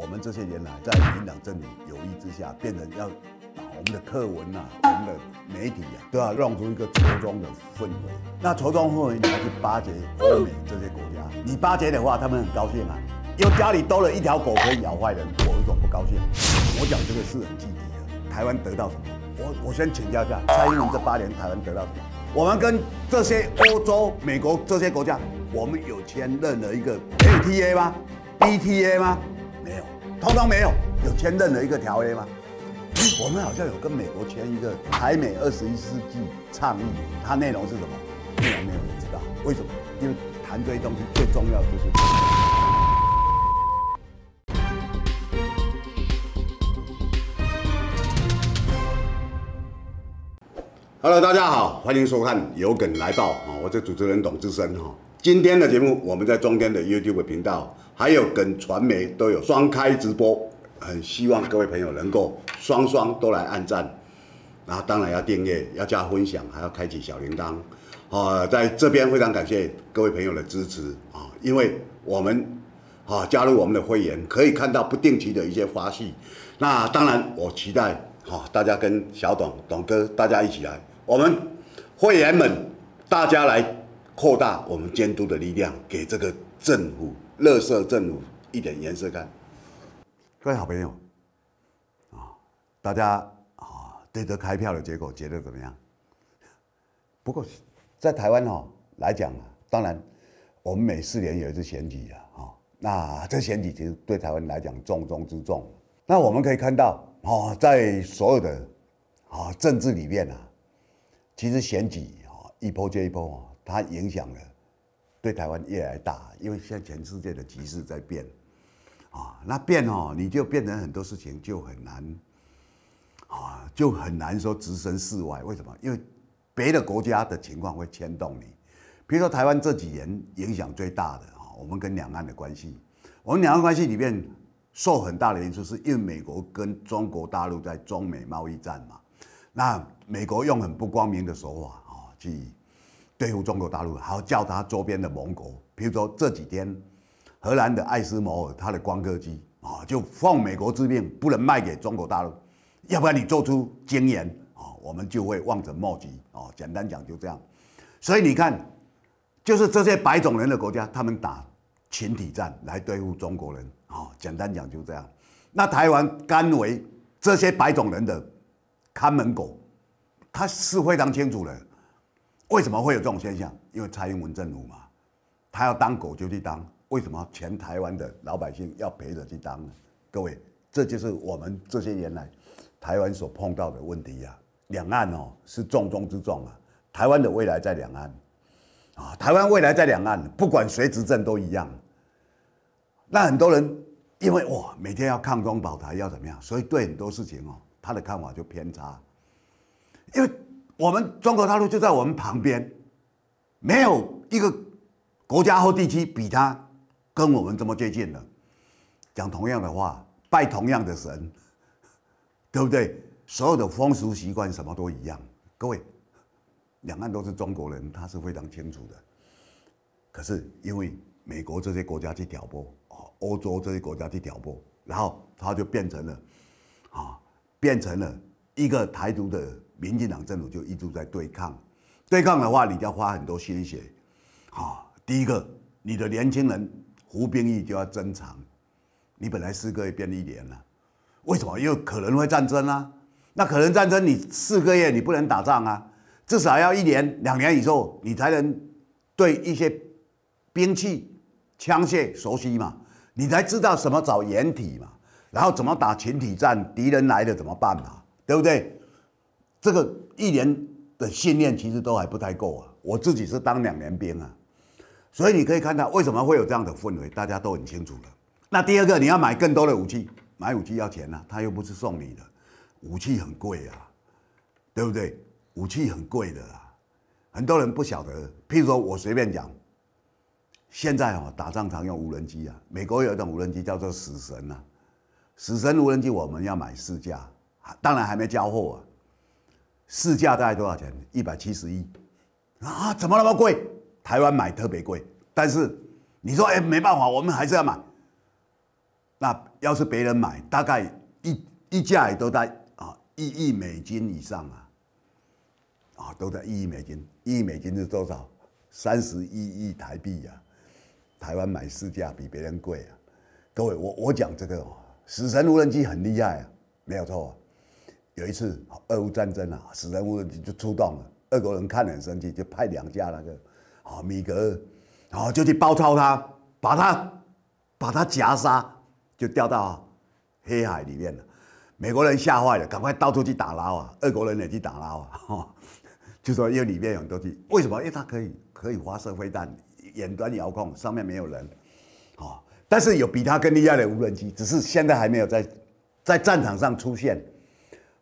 我们这些年来在民党政府有意之下，变成要我们的课文呐，我们的媒体呀，都要弄出一个仇中氛围。那仇中氛围，你还去巴结欧美这些国家，你巴结的话，他们很高兴啊，又家里多了一条狗可以咬坏人，我有什么不高兴？我讲这个是很具体的。台湾得到什么？我我先请教一下，蔡英文这八年，台湾得到什么？我们跟这些欧洲、美国这些国家，我们有签任何一个 A T A 吗？B T A 吗？没有，通通没有，有签认的一个条约吗？我们好像有跟美国签一个台美二十一世纪倡议，它内容是什么？内容没有人知道，为什么？因为谈这些东西最重要的就是。Hello，大家好，欢迎收看有梗来报啊！我是主持人董志生哈。今天的节目，我们在中天的 YouTube 频道，还有跟传媒都有双开直播，很希望各位朋友能够双双都来按赞，后当然要订阅，要加分享，还要开启小铃铛，啊，在这边非常感谢各位朋友的支持啊，因为我们啊加入我们的会员，可以看到不定期的一些花絮，那当然我期待哈大家跟小董董哥大家一起来，我们会员们大家来。扩大我们监督的力量，给这个政府、乐色政府一点颜色看。各位好朋友啊，大家啊，对这开票的结果觉得怎么样？不过，在台湾哈来讲，啊，当然我们每四年有一次选举啊，哈，那这选举其实对台湾来讲重中之重。那我们可以看到哦，在所有的啊政治里面啊，其实选举啊一波接一波啊。它影响了，对台湾越来大，因为现在全世界的局势在变，啊，那变哦，你就变成很多事情就很难，啊，就很难说置身事外。为什么？因为别的国家的情况会牵动你。比如说台湾这几年影响最大的啊，我们跟两岸的关系，我们两岸关系里面受很大的因素，是因为美国跟中国大陆在中美贸易战嘛。那美国用很不光明的手法啊去。对付中国大陆，还要叫他周边的盟国，比如说这几天，荷兰的艾斯摩尔他的光刻机啊，就奉美国之命不能卖给中国大陆，要不然你做出经言啊，我们就会望尘莫及啊。简单讲就这样，所以你看，就是这些白种人的国家，他们打群体战来对付中国人啊。简单讲就这样，那台湾甘为这些白种人的看门狗，他是非常清楚的。为什么会有这种现象？因为蔡英文政府嘛，他要当狗就去当。为什么全台湾的老百姓要陪着去当呢？各位，这就是我们这些年来台湾所碰到的问题呀。两岸哦是重中之重啊，台湾的未来在两岸啊，台湾未来在两岸，不管谁执政都一样。那很多人因为哇，每天要抗中保台要怎么样，所以对很多事情哦，他的看法就偏差，因为。我们中国大陆就在我们旁边，没有一个国家或地区比它跟我们这么接近的。讲同样的话，拜同样的神，对不对？所有的风俗习惯什么都一样。各位，两岸都是中国人，他是非常清楚的。可是因为美国这些国家去挑拨，啊，欧洲这些国家去挑拨，然后他就变成了，啊，变成了一个台独的。民进党政府就一直在对抗，对抗的话，你就要花很多心血。好，第一个，你的年轻人服兵役就要增长。你本来四个月变一年了，为什么？因为可能会战争啊。那可能战争，你四个月你不能打仗啊，至少要一年、两年以后，你才能对一些兵器、枪械熟悉嘛，你才知道什么找掩体嘛，然后怎么打群体战，敌人来了怎么办嘛，对不对？这个一年的训练其实都还不太够啊！我自己是当两年兵啊，所以你可以看到为什么会有这样的氛围，大家都很清楚了。那第二个，你要买更多的武器，买武器要钱啊，他又不是送你的，武器很贵啊，对不对？武器很贵的，啊，很多人不晓得。譬如说我随便讲，现在哦打仗常用无人机啊，美国有一种无人机叫做“死神”啊，“死神”无人机我们要买四架，当然还没交货啊。市价大概多少钱？一百七十一啊！怎么那么贵？台湾买特别贵。但是你说，哎，没办法，我们还是要买。那要是别人买，大概一一架也都在啊一亿美金以上啊，啊都在一亿美金。一亿美金是多少？三十一亿台币呀！台湾买市价比别人贵啊！各位，我我讲这个，死神无人机很厉害啊，没有错。有一次，俄乌战争啊，死人无人机就出动了。俄国人看很生气，就派两架那个啊米格，然后就去包抄他，把他把他夹杀，就掉到黑海里面了。美国人吓坏了，赶快到处去打捞啊。俄国人也去打捞啊，就说因为里面有很多机，为什么？因为它可以可以发射飞弹，远端遥控，上面没有人，啊，但是有比它更厉害的无人机，只是现在还没有在在战场上出现。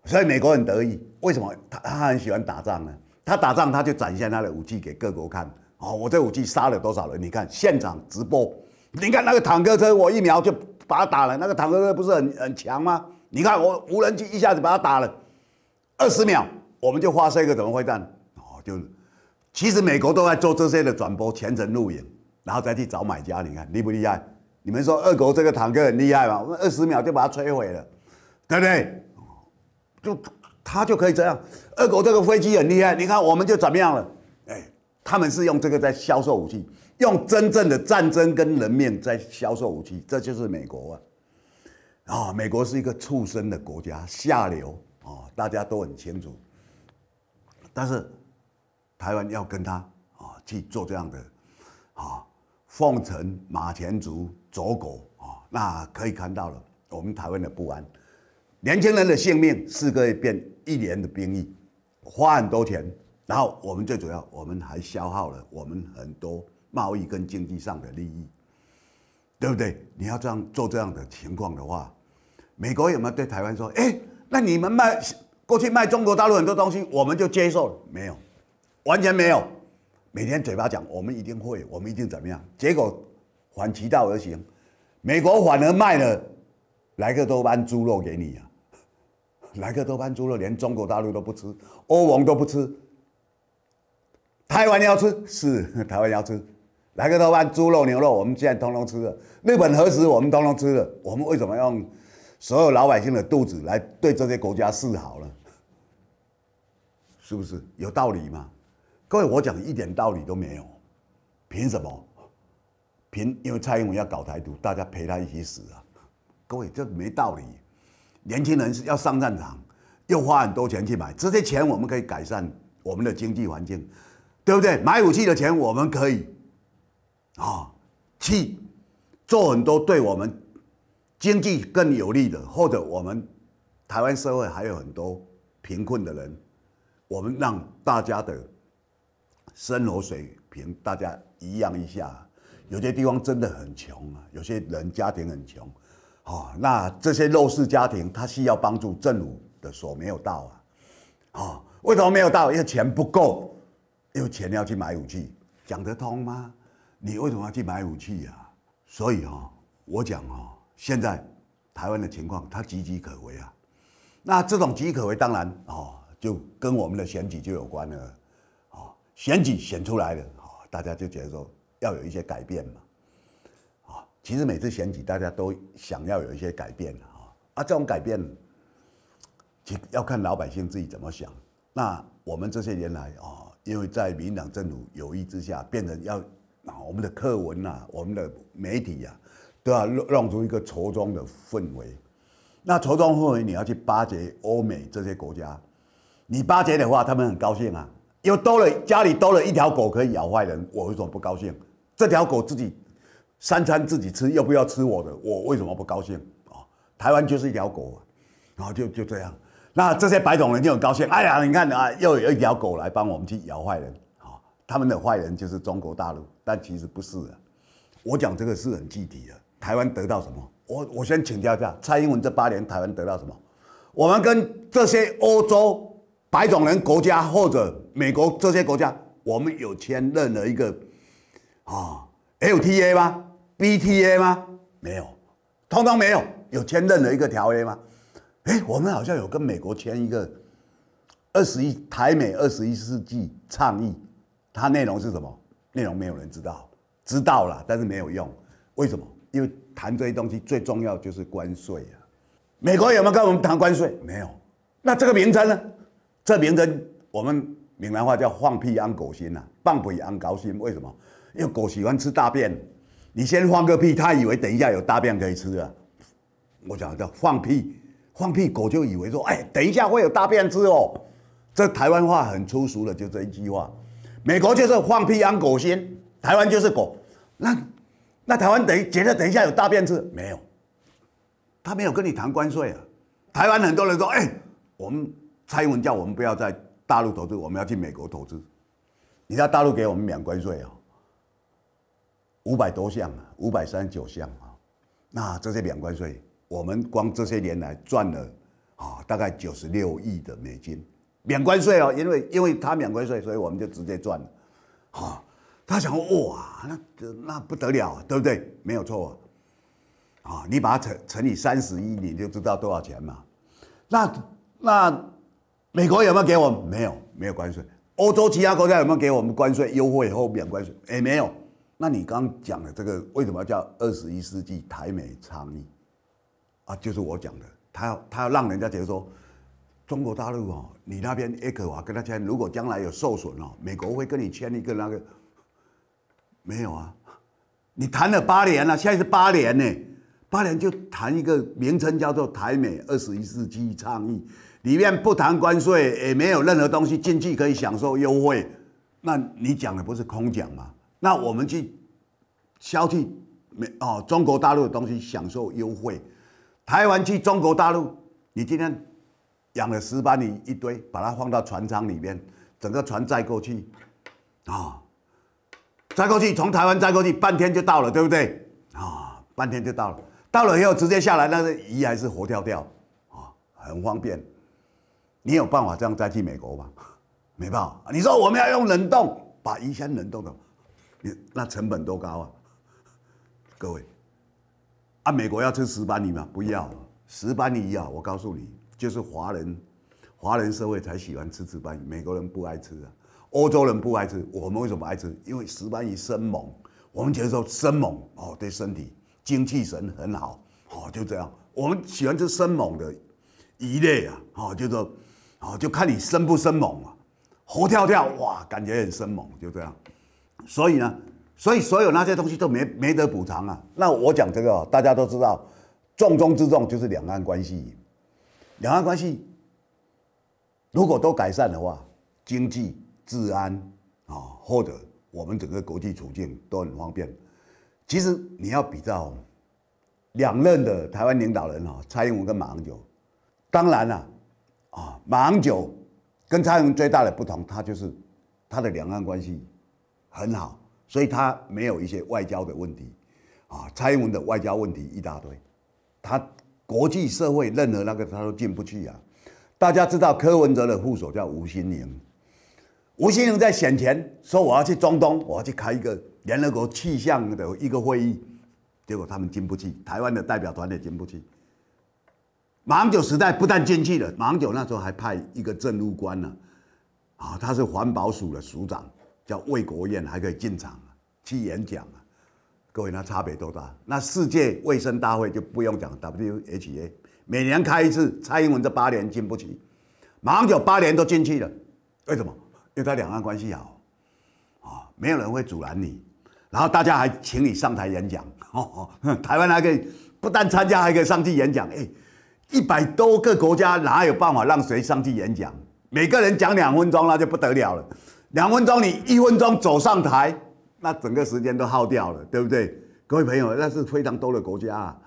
所以美国很得意，为什么他他很喜欢打仗呢？他打仗他就展现他的武器给各国看，哦，我这武器杀了多少人？你看现场直播，你看那个坦克车，我一秒就把他打了。那个坦克车不是很很强吗？你看我无人机一下子把他打了，二十秒我们就发射一个怎么会战？哦，就其实美国都在做这些的转播，全程录影，然后再去找买家。你看厉不厉害？你们说二狗这个坦克很厉害吗？我们二十秒就把它摧毁了，对不对？就他就可以这样，二狗这个飞机很厉害，你看我们就怎么样了？哎，他们是用这个在销售武器，用真正的战争跟人命在销售武器，这就是美国啊！啊，美国是一个畜生的国家，下流啊，大家都很清楚。但是台湾要跟他啊去做这样的啊奉承马前卒走狗啊，那可以看到了我们台湾的不安。年轻人的性命，四个月变一年的兵役，花很多钱，然后我们最主要，我们还消耗了我们很多贸易跟经济上的利益，对不对？你要这样做这样的情况的话，美国有没有对台湾说：“哎，那你们卖过去卖中国大陆很多东西，我们就接受了？”没有，完全没有。每天嘴巴讲我们一定会，我们一定怎么样，结果反其道而行，美国反而卖了莱克多班猪肉给你啊！莱克多潘猪肉，连中国大陆都不吃，欧盟都不吃，台湾要吃是台湾要吃，莱克多潘猪肉牛肉，我们现在通通吃了，日本何时我们通通吃了？我们为什么用所有老百姓的肚子来对这些国家示好呢？是不是有道理吗？各位，我讲一点道理都没有，凭什么？凭因为蔡英文要搞台独，大家陪他一起死啊？各位，这没道理。年轻人是要上战场，又花很多钱去买这些钱，我们可以改善我们的经济环境，对不对？买武器的钱，我们可以，啊，去做很多对我们经济更有利的，或者我们台湾社会还有很多贫困的人，我们让大家的生活水平大家一样一下，有些地方真的很穷啊，有些人家庭很穷。哦，那这些弱势家庭他需要帮助，政府的所没有到啊，哦，为什么没有到？因为钱不够，因为钱要去买武器，讲得通吗？你为什么要去买武器啊？所以哈，我讲哦，现在台湾的情况它岌岌可危啊，那这种岌岌可危当然哦，就跟我们的选举就有关了，哦，选举选出来的哦，大家就觉得说要有一些改变嘛。其实每次选举，大家都想要有一些改变啊！啊，这种改变，其要看老百姓自己怎么想。那我们这些年来啊，因为在民党政府有意之下，变成要啊，我们的课文呐，我们的媒体呀，都要弄出一个仇中”的氛围。那仇中氛围，你要去巴结欧美这些国家，你巴结的话，他们很高兴啊，又多了家里多了一条狗可以咬坏人，我为什么不高兴？这条狗自己。三餐自己吃，要不要吃我的？我为什么不高兴啊？台湾就是一条狗，然后就就这样。那这些白种人就很高兴，哎呀，你看啊，又有一条狗来帮我们去咬坏人啊。他们的坏人就是中国大陆，但其实不是的。我讲这个是很具体的。台湾得到什么？我我先请教一下蔡英文这八年，台湾得到什么？我们跟这些欧洲白种人国家或者美国这些国家，我们有签任何一个啊 LTA 吗？BTA 吗？没有，通通没有。有签任何一个条约吗？哎，我们好像有跟美国签一个二十一台美二十一世纪倡议。它内容是什么？内容没有人知道。知道了，但是没有用。为什么？因为谈这些东西最重要就是关税啊。美国有没有跟我们谈关税？没有。那这个名称呢？这名称我们闽南话叫放屁安狗心呐，放屁安高心。为什么？因为狗喜欢吃大便。你先放个屁，他以为等一下有大便可以吃啊？我讲叫放屁，放屁，狗就以为说，哎，等一下会有大便吃哦。这台湾话很粗俗的，就这一句话。美国就是放屁安狗心，台湾就是狗。那那台湾等于觉得等一下有大便吃？没有，他没有跟你谈关税啊。台湾很多人说，哎，我们蔡英文叫我们不要在大陆投资，我们要去美国投资。你在大陆给我们免关税啊？五百多项啊，五百三十九项啊，那这些免关税，我们光这些年来赚了啊，大概九十六亿的美金。免关税哦，因为因为他免关税，所以我们就直接赚了。好，他想哇，那那不得了，对不对？没有错啊，啊，你把它乘乘以三十亿，你就知道多少钱嘛。那那美国有没有给我们？没有，没有关税。欧洲其他国家有没有给我们关税优惠后免关税？哎，没有。那你刚讲的这个为什么要叫二十一世纪台美倡议啊？就是我讲的，他要他要让人家觉得说，中国大陆哦，你那边艾克瓦跟他签，如果将来有受损哦，美国会跟你签一个那个。没有啊，你谈了八年了，现在是八年呢，八年就谈一个名称叫做台美二十一世纪倡议，里面不谈关税，也没有任何东西经济可以享受优惠，那你讲的不是空讲吗？那我们去消去美哦，中国大陆的东西享受优惠。台湾去中国大陆，你今天养了十八年一堆，把它放到船舱里面，整个船载过去，啊，载过去从台湾载过去，半天就到了，对不对？啊，半天就到了，到了以后直接下来，那个鱼还是活跳跳，啊，很方便。你有办法这样载去美国吗？没办法。你说我们要用冷冻，把鱼先冷冻的。那成本多高啊？各位，啊，美国要吃石斑鱼吗？不要，石斑鱼要，我告诉你，就是华人，华人社会才喜欢吃石斑鱼，美国人不爱吃啊，欧洲人不爱吃。我们为什么爱吃？因为石斑鱼生猛，我们觉得说生猛哦，对身体精气神很好，好就这样。我们喜欢吃生猛的鱼类啊，好就说，好就看你生不生猛啊，活跳跳哇，感觉很生猛，就这样。所以呢，所以所有那些东西都没没得补偿啊。那我讲这个，大家都知道，重中之重就是两岸关系。两岸关系如果都改善的话，经济、治安啊，或者我们整个国际处境都很方便。其实你要比较两任的台湾领导人哈，蔡英文跟马英九，当然啦，啊，马英九跟蔡英文最大的不同，他就是他的两岸关系。很好，所以他没有一些外交的问题，啊，蔡英文的外交问题一大堆，他国际社会任何那个他都进不去啊。大家知道柯文哲的副手叫吴新宁，吴新宁在选前说我要去中东，我要去开一个联合国气象的一个会议，结果他们进不去，台湾的代表团也进不去。马英九时代不但进去了，马英九那时候还派一个政务官呢，啊，他是环保署的署长。叫卫国宴还可以进场去演讲啊，各位那差别多大？那世界卫生大会就不用讲，W H A 每年开一次，蔡英文这八年进不去，马上就八年都进去了，为什么？因为他两岸关系好，啊，没有人会阻拦你，然后大家还请你上台演讲，哦 台湾还可以不但参加，还可以上去演讲，哎，一百多个国家哪有办法让谁上去演讲？每个人讲两分钟，那就不得了了。两分钟，你一分钟走上台，那整个时间都耗掉了，对不对？各位朋友，那是非常多的国家啊，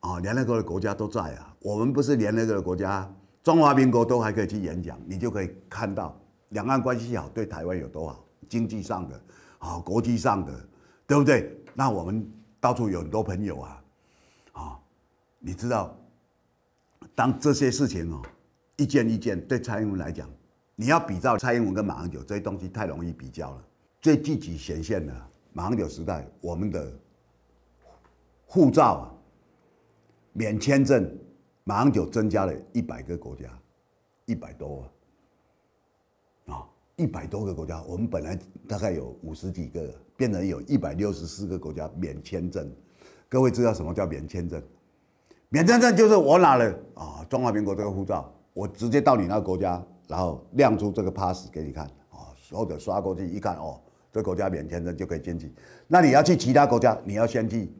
哦，联合国的国家都在啊。我们不是联合国的国家，中华民国都还可以去演讲，你就可以看到两岸关系好对台湾有多好，经济上的，啊，国际上的，对不对？那我们到处有很多朋友啊，啊，你知道，当这些事情哦，一件一件对蔡英文来讲。你要比照蔡英文跟马英九，这些东西太容易比较了。最积极显现的马英九时代，我们的护照啊，免签证，马英九增加了一百个国家，一百多啊，一百多个国家，我们本来大概有五十几个，变成有一百六十四个国家免签证。各位知道什么叫免签证？免签证就是我拿了啊，中华民国这个护照，我直接到你那个国家。然后亮出这个 pass 给你看，哦，或者刷过去一看，哦，这国家免签证就可以进去。那你要去其他国家，你要先去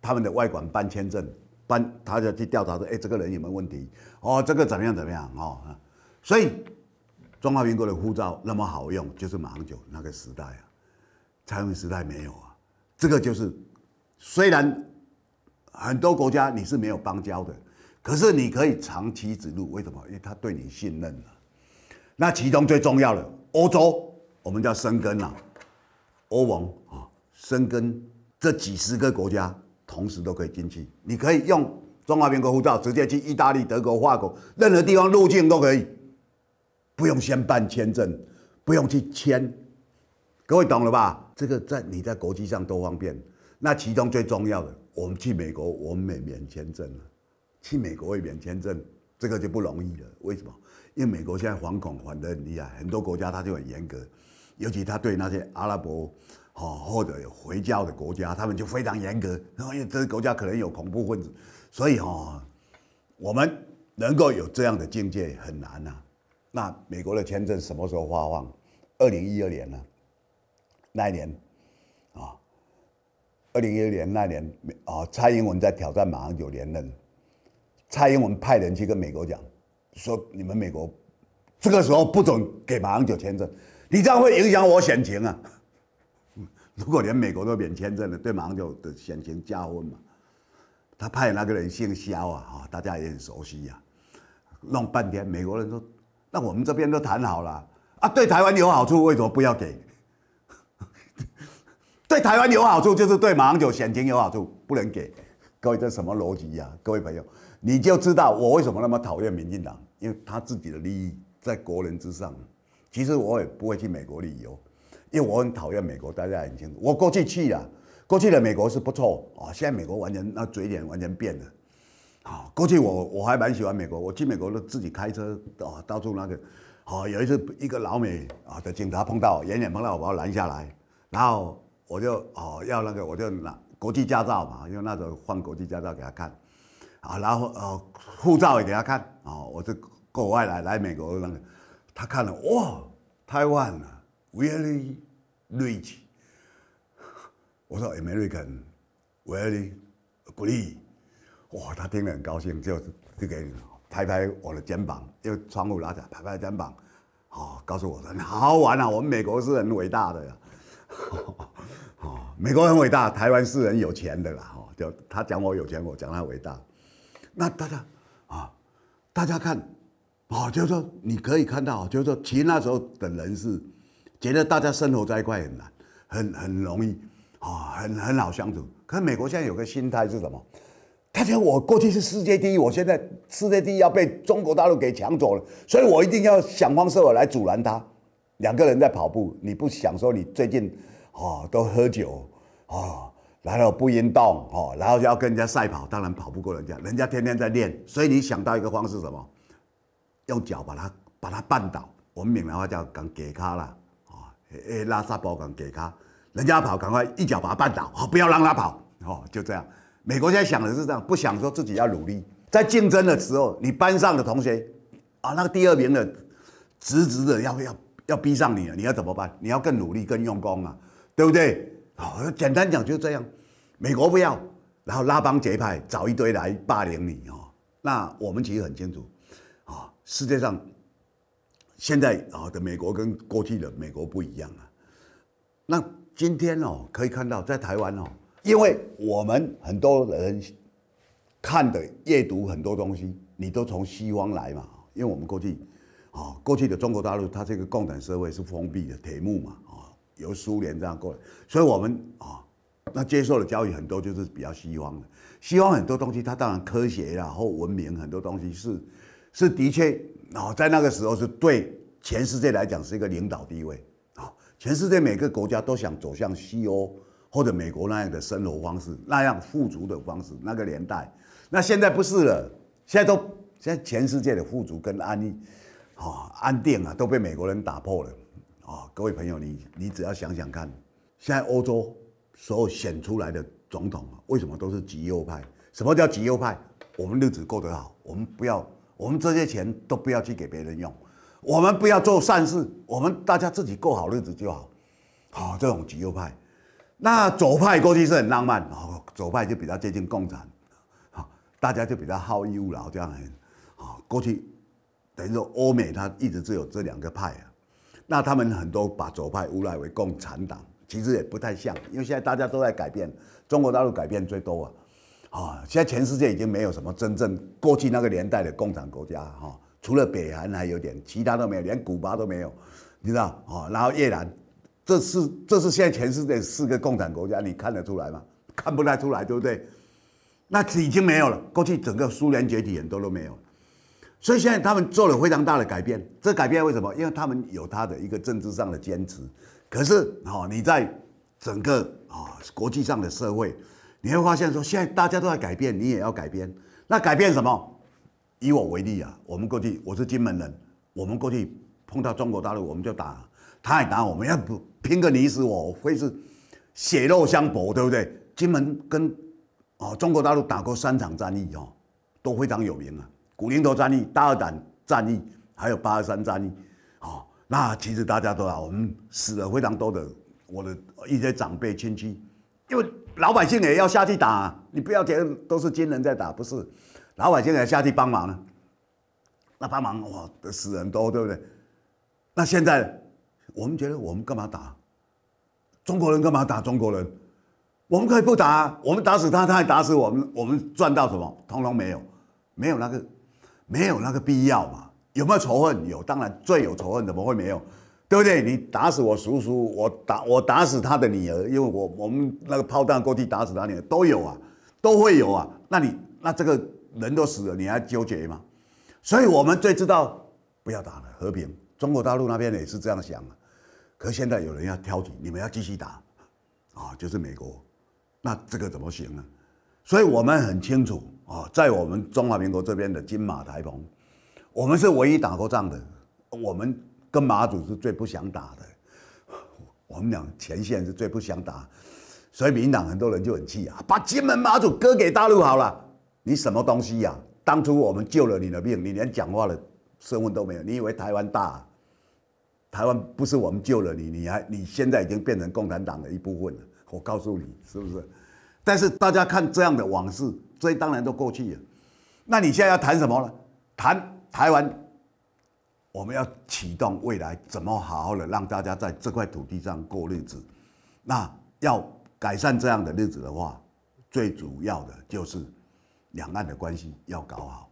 他们的外管办签证，办他就去调查说，哎，这个人有没有问题？哦，这个怎么样怎么样？哦，所以中华民国的护照那么好用，就是马英九那个时代啊，蔡英文时代没有啊。这个就是虽然很多国家你是没有邦交的，可是你可以长期指路，为什么？因为他对你信任了。那其中最重要的，欧洲我们叫生根了，欧盟啊，生根这几十个国家同时都可以进去，你可以用中华民国护照直接去意大利、德国、法国，任何地方入境都可以，不用先办签证，不用去签，各位懂了吧？这个在你在国际上都方便。那其中最重要的，我们去美国，我们免免签证了，去美国会免签证，这个就不容易了，为什么？因为美国现在反恐反得很厉害，很多国家它就很严格，尤其它对那些阿拉伯，哈或者回教的国家，他们就非常严格。因为这个国家可能有恐怖分子，所以哈，我们能够有这样的境界很难呐。那美国的签证什么时候发放？二零一二年呢？那一年，啊，二零一二年那年，啊，蔡英文在挑战马上就连任，蔡英文派人去跟美国讲。说你们美国这个时候不准给马英九签证，你这样会影响我选情啊！如果连美国都免签证了，对马英九的选情加分嘛？他派那个人姓肖啊，啊，大家也很熟悉呀。弄半天，美国人说：“那我们这边都谈好了啊，对台湾有好处，为什么不要给？对台湾有好处，就是对马英九选情有好处，不能给。”各位，这什么逻辑呀？各位朋友，你就知道我为什么那么讨厌民进党。因为他自己的利益在国人之上，其实我也不会去美国旅游，因为我很讨厌美国，大家很清楚。我过去去了，过去的美国是不错哦，现在美国完全那嘴脸完全变了。啊，过去我我还蛮喜欢美国，我去美国都自己开车啊，到处那个，啊有一次一个老美啊的警察碰到，远远碰到我把我拦下来，然后我就哦要那个我就拿国际驾照嘛，因为那时候换国际驾照给他看。啊，然后呃，护照也给他看哦。我是国外来来美国，那个，他看了哇，台湾，very 啊 rich。我说 American very great。哇，他听了很高兴，就就给拍拍我的肩膀，又窗户拉着拍拍肩膀，哦，告诉我说好好玩啊，我们美国是很伟大的。哦，美国很伟大，台湾是人有钱的啦。哦，就他讲我有钱，我讲他伟大。那大家，啊，大家看，啊，就是说你可以看到，就是说，其实那时候的人是觉得大家生活在一块很难，很很容易，啊，很很好相处。可是美国现在有个心态是什么？他觉得我过去是世界第一，我现在世界第一要被中国大陆给抢走了，所以我一定要想方设法来阻拦他。两个人在跑步，你不想说你最近啊都喝酒啊？然后不运动哦，然后就要跟人家赛跑，当然跑不过人家，人家天天在练。所以你想到一个方式什么？用脚把他把他绊倒。我们闽南话叫“扛脚卡”啊、哦，诶，拉萨包赶给卡，人家跑，赶快一脚把他绊倒，好，不要让他跑哦，就这样。美国现在想的是这样，不想说自己要努力，在竞争的时候，你班上的同学啊，那个第二名的直直的要要要逼上你了，你要怎么办？你要更努力、更用功啊，对不对？哦，简单讲就这样，美国不要，然后拉帮结派，找一堆来霸凌你哦。那我们其实很清楚，啊，世界上现在啊的美国跟过去的美国不一样了。那今天哦，可以看到在台湾哦，因为我们很多人看的阅读很多东西，你都从西方来嘛，因为我们过去啊过去的中国大陆它这个共产社会是封闭的铁幕嘛。由苏联这样过来，所以我们啊，那接受的教育很多就是比较西方的。西方很多东西，它当然科学啊或文明很多东西是，是的确啊，在那个时候是对全世界来讲是一个领导地位啊。全世界每个国家都想走向西欧或者美国那样的生活方式，那样富足的方式。那个年代，那现在不是了。现在都现在全世界的富足跟安逸，啊，安定啊，都被美国人打破了。啊，各位朋友，你你只要想想看，现在欧洲所有选出来的总统啊，为什么都是极右派？什么叫极右派？我们日子过得好，我们不要，我们这些钱都不要去给别人用，我们不要做善事，我们大家自己过好日子就好。好，这种极右派。那左派过去是很浪漫，左派就比较接近共产，好，大家就比较好逸恶劳这样好、啊，过去等于说欧美它一直只有这两个派啊。那他们很多把左派诬赖为共产党，其实也不太像，因为现在大家都在改变，中国大陆改变最多啊，啊，现在全世界已经没有什么真正过去那个年代的共产国家哈，除了北韩还有点，其他都没有，连古巴都没有，你知道啊？然后越南，这是这是现在全世界四个共产国家，你看得出来吗？看不太出来，对不对？那已经没有了，过去整个苏联解体，很多都没有。所以现在他们做了非常大的改变，这改变为什么？因为他们有他的一个政治上的坚持。可是哦，你在整个啊国际上的社会，你会发现说，现在大家都在改变，你也要改变。那改变什么？以我为例啊，我们过去我是金门人，我们过去碰到中国大陆，我们就打，他也打我们，要不拼个你死我活是，血肉相搏，对不对？金门跟啊中国大陆打过三场战役哦，都非常有名啊。古灵头战役、大二胆战役，还有八二三战役，哦，那其实大家都啊，们死了非常多的我的一些长辈亲戚，因为老百姓也要下去打，你不要觉得都是军人在打，不是，老百姓也下去帮忙啊，那帮忙哇死人多，对不对？那现在我们觉得我们干嘛打？中国人干嘛打中国人？我们可以不打，我们打死他，他还打死我们，我们赚到什么？通通没有，没有那个。没有那个必要嘛？有没有仇恨？有，当然最有仇恨，怎么会没有？对不对？你打死我叔叔，我打我打死他的女儿，因为我我们那个炮弹过去打死他女儿都有啊，都会有啊。那你那这个人都死了，你还纠结吗？所以我们最知道不要打了，和平。中国大陆那边也是这样想的，可现在有人要挑起，你们要继续打啊？就是美国，那这个怎么行呢？所以我们很清楚啊，在我们中华民国这边的金马台澎，我们是唯一打过仗的。我们跟马祖是最不想打的，我们俩前线是最不想打。所以民党很多人就很气啊，把金门马祖割给大陆好了。你什么东西呀？当初我们救了你的命，你连讲话的声份都没有。你以为台湾大？台湾不是我们救了你，你还你现在已经变成共产党的一部分了。我告诉你，是不是？但是大家看这样的往事，这当然都过去了。那你现在要谈什么呢？谈台湾，我们要启动未来怎么好好的让大家在这块土地上过日子。那要改善这样的日子的话，最主要的就是两岸的关系要搞好。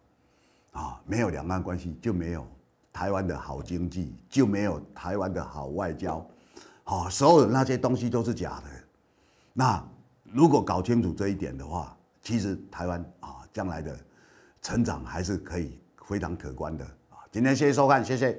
啊，没有两岸关系就没有台湾的好经济，就没有台湾的好外交，好，所有的那些东西都是假的。那。如果搞清楚这一点的话，其实台湾啊，将来的成长还是可以非常可观的啊！今天谢谢收看，谢谢。